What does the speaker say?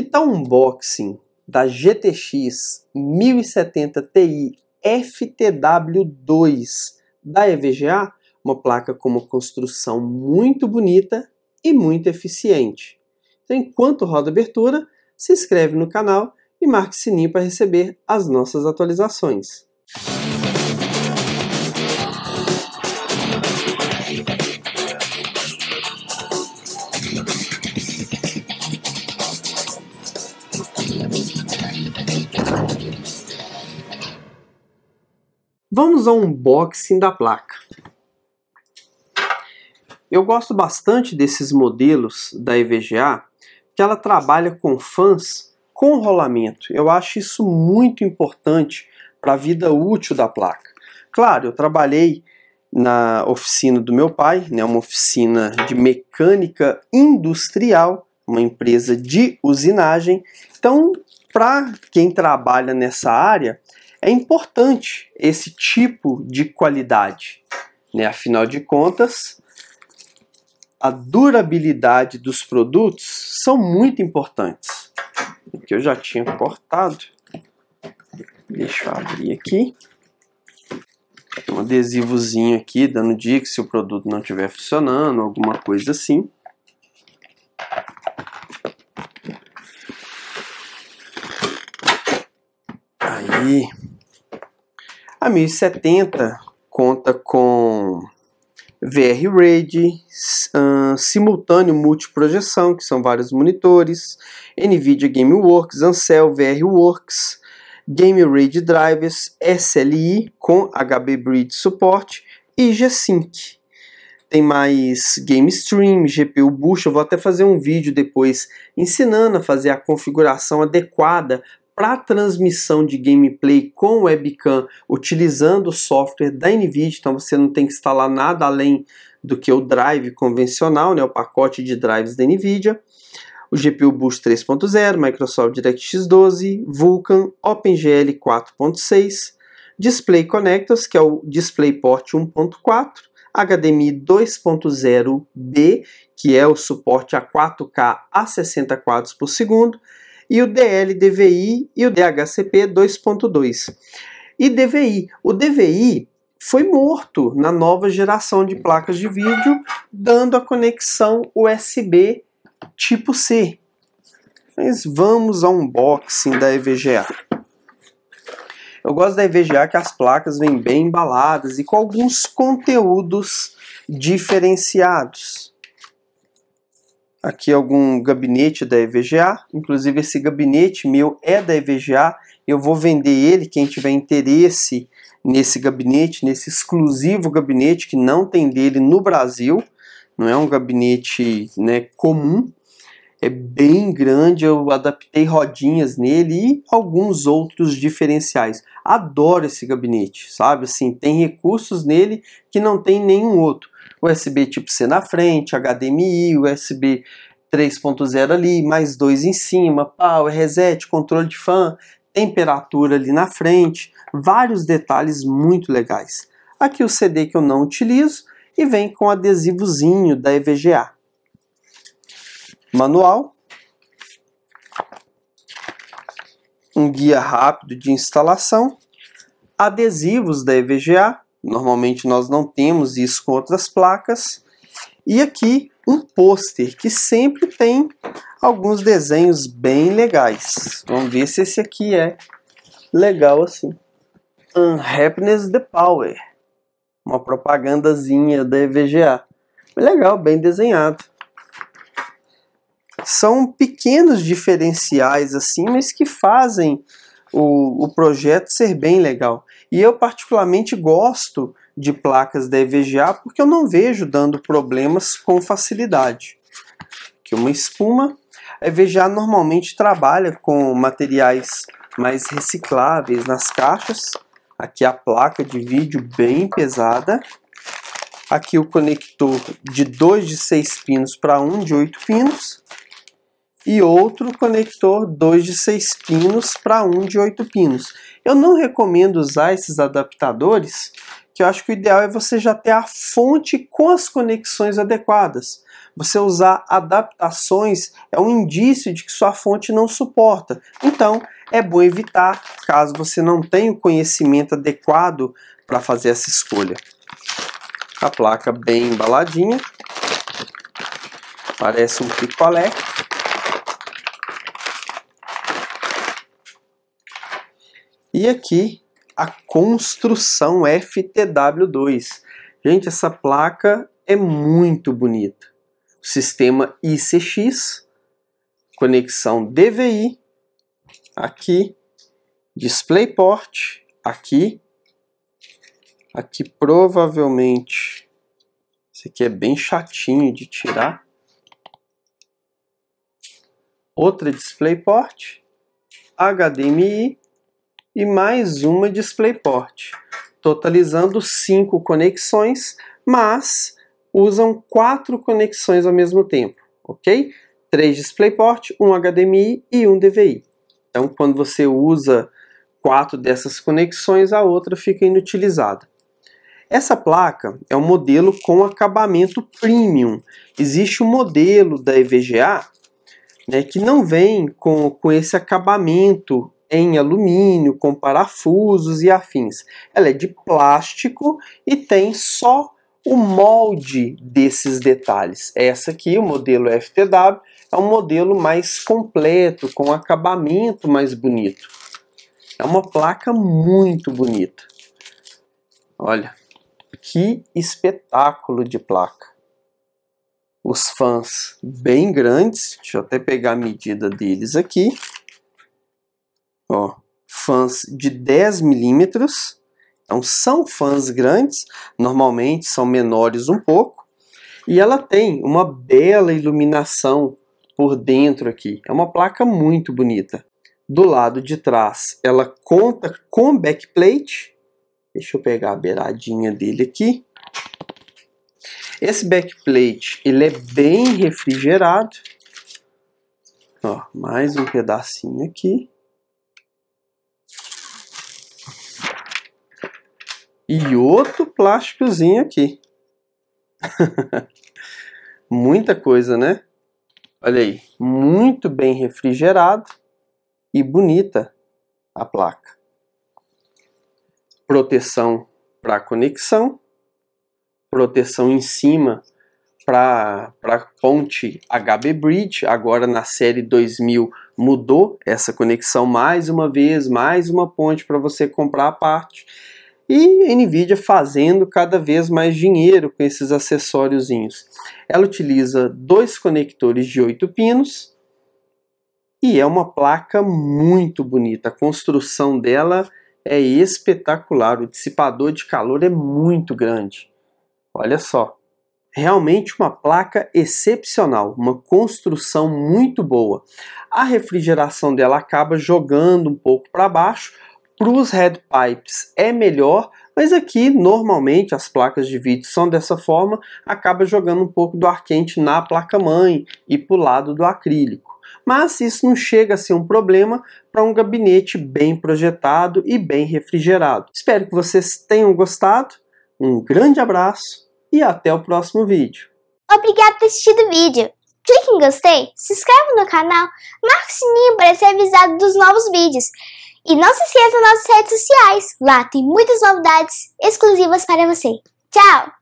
Que tal um unboxing da GTX 1070 Ti FTW2 da EVGA? Uma placa com uma construção muito bonita e muito eficiente. Então, enquanto roda abertura, se inscreve no canal e marque o sininho para receber as nossas atualizações. Vamos ao unboxing da placa. Eu gosto bastante desses modelos da EVGA, que ela trabalha com fãs com rolamento. Eu acho isso muito importante para a vida útil da placa. Claro, eu trabalhei na oficina do meu pai, né, uma oficina de mecânica industrial, uma empresa de usinagem. Então, para quem trabalha nessa área, é importante esse tipo de qualidade, né? afinal de contas, a durabilidade dos produtos são muito importantes. Que eu já tinha cortado. Deixa eu abrir aqui. um adesivozinho aqui dando dica se o produto não estiver funcionando, alguma coisa assim. Aí. A 1070 conta com VR RAID, uh, simultâneo multiprojeção, que são vários monitores, NVIDIA GameWorks, Ansel VR Works, Game RAID Drivers, SLI com HB Bridge Support e G-Sync. Tem mais Game Stream, GPU Boost, eu vou até fazer um vídeo depois ensinando a fazer a configuração adequada para transmissão de gameplay com webcam utilizando o software da NVIDIA, então você não tem que instalar nada além do que o drive convencional, né, o pacote de drives da NVIDIA, o GPU Boost 3.0, Microsoft DirectX 12, Vulkan, OpenGL 4.6, Display Connectors, que é o DisplayPort 1.4, HDMI 2.0B, que é o suporte a 4K a 60 quadros por segundo, e o DLDVI e o DHCP 2.2. E DVI, o DVI foi morto na nova geração de placas de vídeo, dando a conexão USB tipo C. Mas vamos ao unboxing da EVGA. Eu gosto da EVGA que as placas vêm bem embaladas e com alguns conteúdos diferenciados aqui algum gabinete da EVGA, inclusive esse gabinete meu é da EVGA, eu vou vender ele, quem tiver interesse nesse gabinete, nesse exclusivo gabinete que não tem dele no Brasil, não é um gabinete né, comum, é bem grande, eu adaptei rodinhas nele e alguns outros diferenciais. Adoro esse gabinete, sabe? Assim, tem recursos nele que não tem nenhum outro. USB tipo C na frente, HDMI, USB 3.0 ali, mais dois em cima, power, reset, controle de fan, temperatura ali na frente, vários detalhes muito legais. Aqui o CD que eu não utilizo e vem com adesivozinho da EVGA. Manual, um guia rápido de instalação, adesivos da EVGA, Normalmente nós não temos isso com outras placas. E aqui um pôster que sempre tem alguns desenhos bem legais. Vamos ver se esse aqui é legal assim. Unhappiness the Power. Uma propagandazinha da EVGA. Legal, bem desenhado. São pequenos diferenciais assim, mas que fazem o, o projeto ser bem legal. E eu particularmente gosto de placas da EVGA porque eu não vejo dando problemas com facilidade. Aqui uma espuma. A EVGA normalmente trabalha com materiais mais recicláveis nas caixas. Aqui a placa de vídeo bem pesada. Aqui o conector de 2 de 6 pinos para 1 um de 8 pinos e outro conector 2 de 6 pinos para um de 8 pinos. Eu não recomendo usar esses adaptadores, que eu acho que o ideal é você já ter a fonte com as conexões adequadas. Você usar adaptações é um indício de que sua fonte não suporta. Então, é bom evitar, caso você não tenha o conhecimento adequado para fazer essa escolha. A placa bem embaladinha, parece um picolé. E aqui a construção FTW2. Gente, essa placa é muito bonita. Sistema ICX, conexão DVI, aqui, DisplayPort, aqui, aqui provavelmente, esse aqui é bem chatinho de tirar, outra DisplayPort, HDMI, e mais uma DisplayPort, totalizando cinco conexões, mas usam quatro conexões ao mesmo tempo, ok? Três DisplayPort, um HDMI e um DVI. Então, quando você usa quatro dessas conexões, a outra fica inutilizada. Essa placa é um modelo com acabamento premium. Existe um modelo da EVGA né, que não vem com, com esse acabamento em alumínio, com parafusos e afins. Ela é de plástico e tem só o molde desses detalhes. Essa aqui, o modelo FTW, é um modelo mais completo, com acabamento mais bonito. É uma placa muito bonita. Olha, que espetáculo de placa. Os fãs bem grandes, deixa eu até pegar a medida deles aqui fãs de 10 milímetros, então são fãs grandes, normalmente são menores um pouco, e ela tem uma bela iluminação por dentro aqui. É uma placa muito bonita. Do lado de trás, ela conta com backplate. Deixa eu pegar a beiradinha dele aqui. Esse backplate, ele é bem refrigerado. Ó, mais um pedacinho aqui. E outro plásticozinho aqui. Muita coisa, né? Olha aí, muito bem refrigerado e bonita a placa. Proteção para conexão, proteção em cima para a ponte HB Bridge, agora na série 2000 mudou essa conexão mais uma vez, mais uma ponte para você comprar a parte e a Nvidia fazendo cada vez mais dinheiro com esses acessóriozinhos. Ela utiliza dois conectores de 8 pinos e é uma placa muito bonita. A construção dela é espetacular. O dissipador de calor é muito grande. Olha só. Realmente uma placa excepcional, uma construção muito boa. A refrigeração dela acaba jogando um pouco para baixo, para os headpipes é melhor, mas aqui normalmente as placas de vídeo são dessa forma, acaba jogando um pouco do ar quente na placa-mãe e para o lado do acrílico. Mas isso não chega a ser um problema para um gabinete bem projetado e bem refrigerado. Espero que vocês tenham gostado, um grande abraço e até o próximo vídeo. Obrigado por assistir o vídeo. Clique em gostei, se inscreve no canal, marque o sininho para ser avisado dos novos vídeos. E não se esqueça das nossas redes sociais, lá tem muitas novidades exclusivas para você. Tchau!